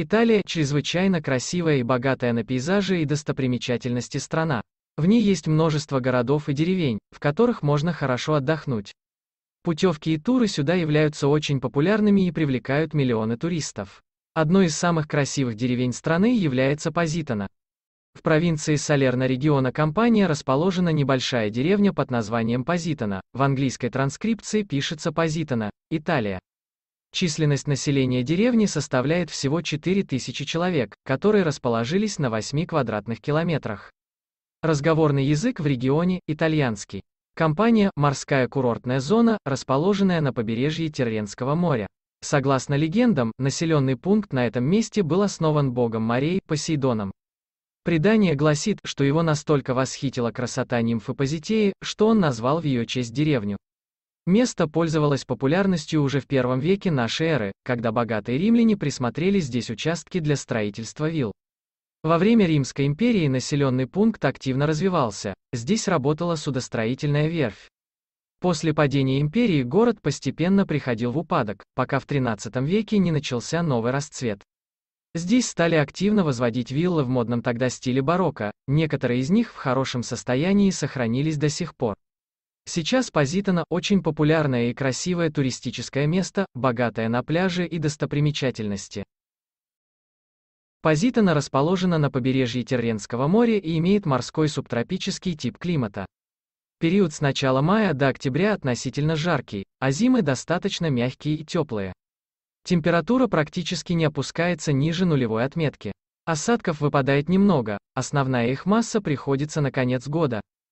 Италия – чрезвычайно красивая и богатая на пейзажи и достопримечательности страна. В ней есть множество городов и деревень, в которых можно хорошо отдохнуть. Путевки и туры сюда являются очень популярными и привлекают миллионы туристов. Одной из самых красивых деревень страны является Позитана. В провинции Салерна региона Кампания расположена небольшая деревня под названием Позитана, в английской транскрипции пишется Позитана, Италия. Численность населения деревни составляет всего 4000 человек, которые расположились на 8 квадратных километрах. Разговорный язык в регионе – итальянский. Компания «Морская курортная зона», расположенная на побережье Тирренского моря. Согласно легендам, населенный пункт на этом месте был основан богом морей Посейдоном. Предание гласит, что его настолько восхитила красота нимфы Позитеи, что он назвал в ее честь деревню. Место пользовалось популярностью уже в первом веке нашей эры, когда богатые римляне присмотрели здесь участки для строительства вилл. Во время Римской империи населенный пункт активно развивался, здесь работала судостроительная верфь. После падения империи город постепенно приходил в упадок, пока в XIII веке не начался новый расцвет. Здесь стали активно возводить виллы в модном тогда стиле барокко, некоторые из них в хорошем состоянии сохранились до сих пор. Сейчас Позитано – очень популярное и красивое туристическое место, богатое на пляжи и достопримечательности. Позитано расположена на побережье Терренского моря и имеет морской субтропический тип климата. Период с начала мая до октября относительно жаркий, а зимы достаточно мягкие и теплые. Температура практически не опускается ниже нулевой отметки. Осадков выпадает немного, основная их масса приходится на конец года,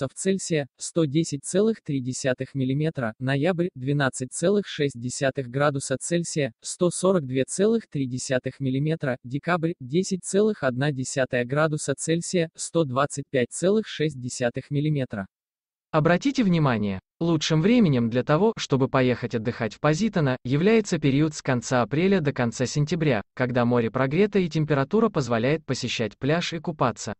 градусов Цельсия, 110,3 мм, ноябрь, 12,6 градуса Цельсия, 142,3 мм, декабрь, 10,1 градуса Цельсия, 125,6 мм. Обратите внимание, лучшим временем для того, чтобы поехать отдыхать в Позитано, является период с конца апреля до конца сентября, когда море прогрето и температура позволяет посещать пляж и купаться.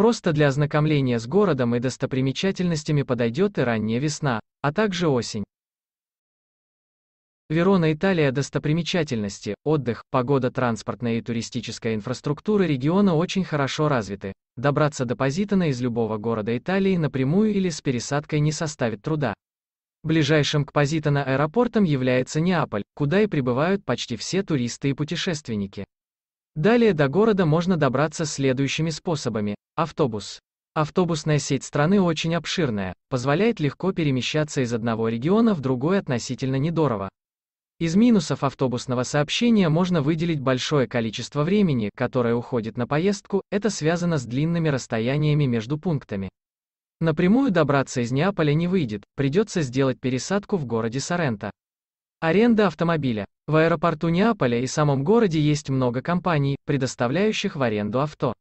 Просто для ознакомления с городом и достопримечательностями подойдет и ранняя весна, а также осень. Верона, Италия, достопримечательности, отдых, погода, транспортная и туристическая инфраструктура региона очень хорошо развиты. Добраться до Позитана из любого города Италии напрямую или с пересадкой не составит труда. Ближайшим к Позитано аэропортом является Неаполь, куда и прибывают почти все туристы и путешественники. Далее до города можно добраться следующими способами. Автобус. Автобусная сеть страны очень обширная, позволяет легко перемещаться из одного региона в другой относительно недорого. Из минусов автобусного сообщения можно выделить большое количество времени, которое уходит на поездку, это связано с длинными расстояниями между пунктами. Напрямую добраться из Неаполя не выйдет, придется сделать пересадку в городе Соренто. Аренда автомобиля. В аэропорту Неаполя и самом городе есть много компаний, предоставляющих в аренду авто.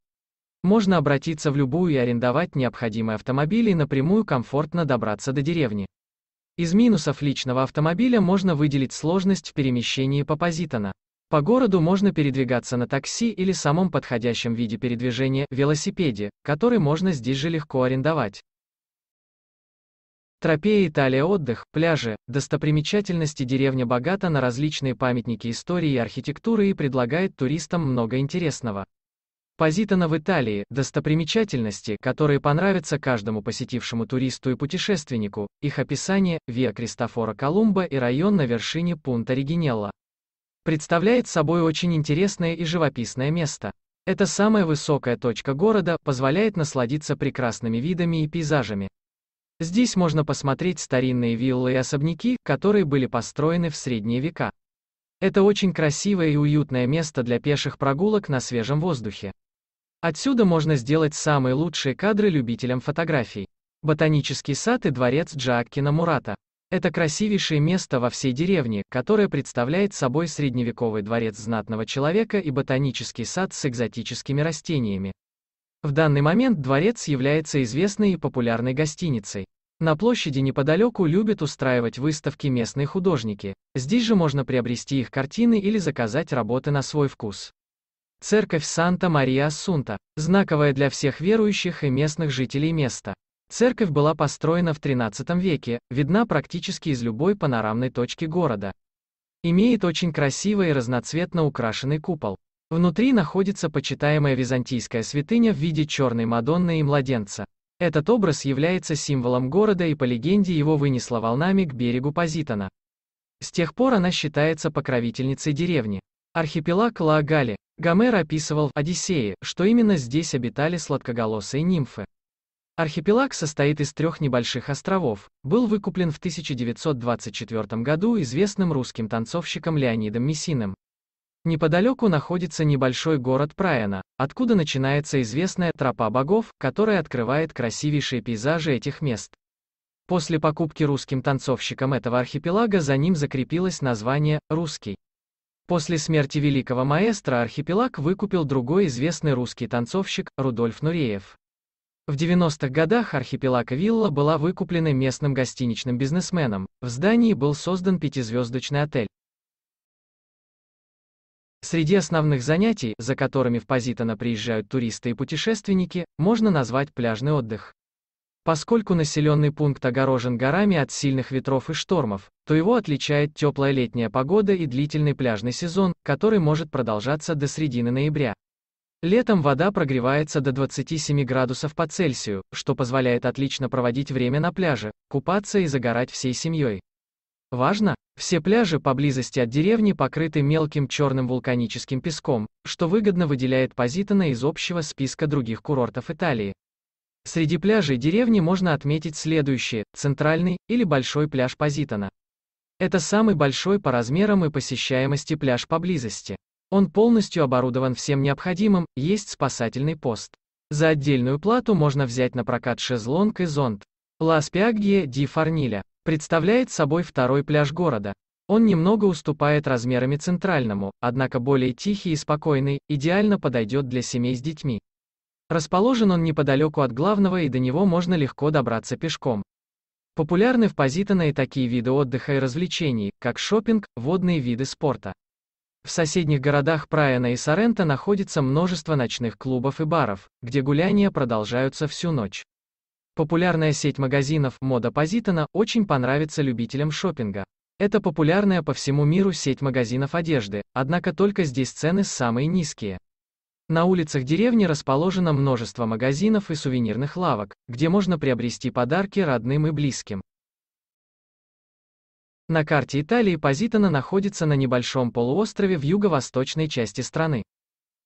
Можно обратиться в любую и арендовать необходимые автомобили, и напрямую комфортно добраться до деревни. Из минусов личного автомобиля можно выделить сложность в перемещении по позитона. По городу можно передвигаться на такси или самом подходящем виде передвижения – велосипеде, который можно здесь же легко арендовать. Тропея Италия отдых, пляжи, достопримечательности деревня богата на различные памятники истории и архитектуры и предлагает туристам много интересного. Позитано в Италии – достопримечательности, которые понравятся каждому посетившему туристу и путешественнику, их описание – Виа Кристофора Колумба и район на вершине Пунта-Регинелла. Представляет собой очень интересное и живописное место. Это самая высокая точка города, позволяет насладиться прекрасными видами и пейзажами. Здесь можно посмотреть старинные виллы и особняки, которые были построены в средние века. Это очень красивое и уютное место для пеших прогулок на свежем воздухе. Отсюда можно сделать самые лучшие кадры любителям фотографий. Ботанический сад и дворец Джаккина Мурата. Это красивейшее место во всей деревне, которое представляет собой средневековый дворец знатного человека и ботанический сад с экзотическими растениями. В данный момент дворец является известной и популярной гостиницей. На площади неподалеку любят устраивать выставки местные художники. Здесь же можно приобрести их картины или заказать работы на свой вкус. Церковь Санта-Мария-Ассунта – знаковое для всех верующих и местных жителей место. Церковь была построена в XIII веке, видна практически из любой панорамной точки города. Имеет очень красивый и разноцветно украшенный купол. Внутри находится почитаемая византийская святыня в виде черной Мадонны и младенца. Этот образ является символом города и по легенде его вынесла волнами к берегу Позитона. С тех пор она считается покровительницей деревни. Архипелаг Лаагали. Гомер описывал в Одиссее, что именно здесь обитали сладкоголосые нимфы. Архипелаг состоит из трех небольших островов, был выкуплен в 1924 году известным русским танцовщиком Леонидом Мессиным. Неподалеку находится небольшой город Праена, откуда начинается известная тропа богов, которая открывает красивейшие пейзажи этих мест. После покупки русским танцовщикам этого архипелага за ним закрепилось название «Русский». После смерти великого маэстро архипелаг выкупил другой известный русский танцовщик, Рудольф Нуреев. В 90-х годах архипелаг Вилла была выкуплена местным гостиничным бизнесменом, в здании был создан пятизвездочный отель. Среди основных занятий, за которыми в Позитано приезжают туристы и путешественники, можно назвать пляжный отдых. Поскольку населенный пункт огорожен горами от сильных ветров и штормов, то его отличает теплая летняя погода и длительный пляжный сезон, который может продолжаться до середины ноября. Летом вода прогревается до 27 градусов по Цельсию, что позволяет отлично проводить время на пляже, купаться и загорать всей семьей. Важно, все пляжи поблизости от деревни покрыты мелким черным вулканическим песком, что выгодно выделяет Позитона из общего списка других курортов Италии. Среди пляжей деревни можно отметить следующие, центральный или большой пляж Позитона. Это самый большой по размерам и посещаемости пляж поблизости. Он полностью оборудован всем необходимым, есть спасательный пост. За отдельную плату можно взять на прокат шезлонг и зонт. Ласпиагье ди Форниля представляет собой второй пляж города. Он немного уступает размерами центральному, однако более тихий и спокойный, идеально подойдет для семей с детьми. Расположен он неподалеку от главного и до него можно легко добраться пешком. Популярны в Позитано и такие виды отдыха и развлечений, как шопинг, водные виды спорта. В соседних городах Прайана и Соренто находится множество ночных клубов и баров, где гуляния продолжаются всю ночь. Популярная сеть магазинов «Мода Позитана» очень понравится любителям шопинга. Это популярная по всему миру сеть магазинов одежды, однако только здесь цены самые низкие. На улицах деревни расположено множество магазинов и сувенирных лавок, где можно приобрести подарки родным и близким. На карте Италии Позитана находится на небольшом полуострове в юго-восточной части страны.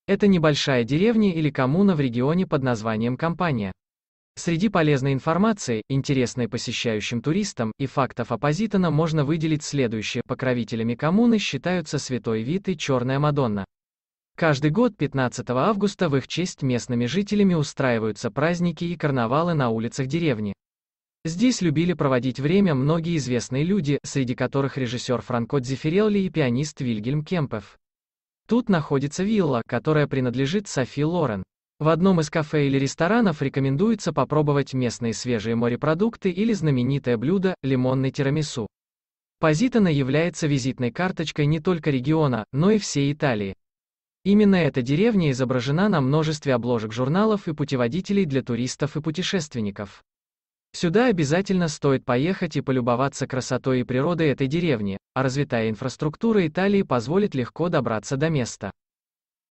Это небольшая деревня или коммуна в регионе под названием Кампания. Среди полезной информации, интересной посещающим туристам, и фактов о оппозитона можно выделить следующее. Покровителями коммуны считаются Святой Вит и Черная Мадонна. Каждый год 15 августа в их честь местными жителями устраиваются праздники и карнавалы на улицах деревни. Здесь любили проводить время многие известные люди, среди которых режиссер Франко Дзефирелли и пианист Вильгельм Кемпев. Тут находится вилла, которая принадлежит Софи Лорен. В одном из кафе или ресторанов рекомендуется попробовать местные свежие морепродукты или знаменитое блюдо – лимонный тирамису. Позитано является визитной карточкой не только региона, но и всей Италии. Именно эта деревня изображена на множестве обложек журналов и путеводителей для туристов и путешественников. Сюда обязательно стоит поехать и полюбоваться красотой и природой этой деревни, а развитая инфраструктура Италии позволит легко добраться до места.